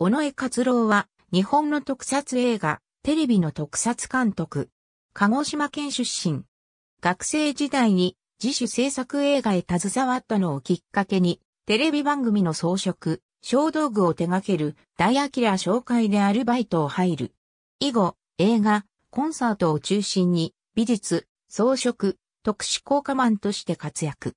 尾上克郎は、日本の特撮映画、テレビの特撮監督。鹿児島県出身。学生時代に自主制作映画へ携わったのをきっかけに、テレビ番組の装飾、小道具を手掛ける大明紹介でアルバイトを入る。以後、映画、コンサートを中心に、美術、装飾、特殊効果マンとして活躍。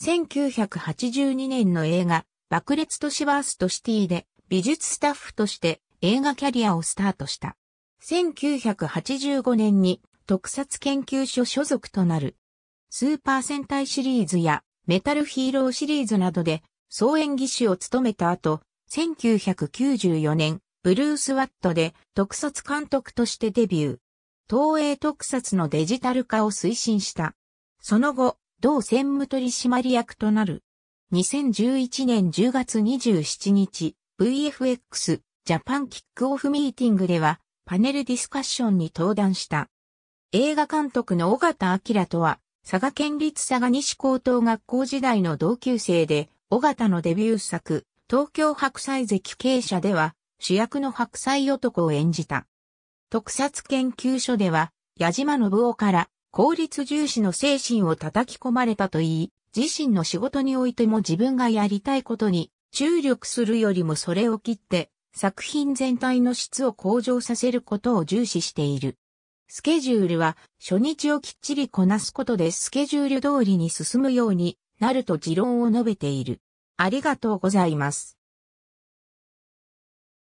1982年の映画、爆裂都市バーストシティで美術スタッフとして映画キャリアをスタートした。1985年に特撮研究所所属となる。スーパー戦隊シリーズやメタルヒーローシリーズなどで総演技師を務めた後、1994年、ブルースワットで特撮監督としてデビュー。東映特撮のデジタル化を推進した。その後、同専務取締役となる。2011年10月27日、VFX ジャパンキックオフミーティングではパネルディスカッションに登壇した。映画監督の尾形明とは、佐賀県立佐賀西高等学校時代の同級生で、尾形のデビュー作、東京白菜関係者では、主役の白菜男を演じた。特撮研究所では、矢島信夫から効率重視の精神を叩き込まれたといい、自身の仕事においても自分がやりたいことに注力するよりもそれを切って作品全体の質を向上させることを重視している。スケジュールは初日をきっちりこなすことでスケジュール通りに進むようになると持論を述べている。ありがとうございます。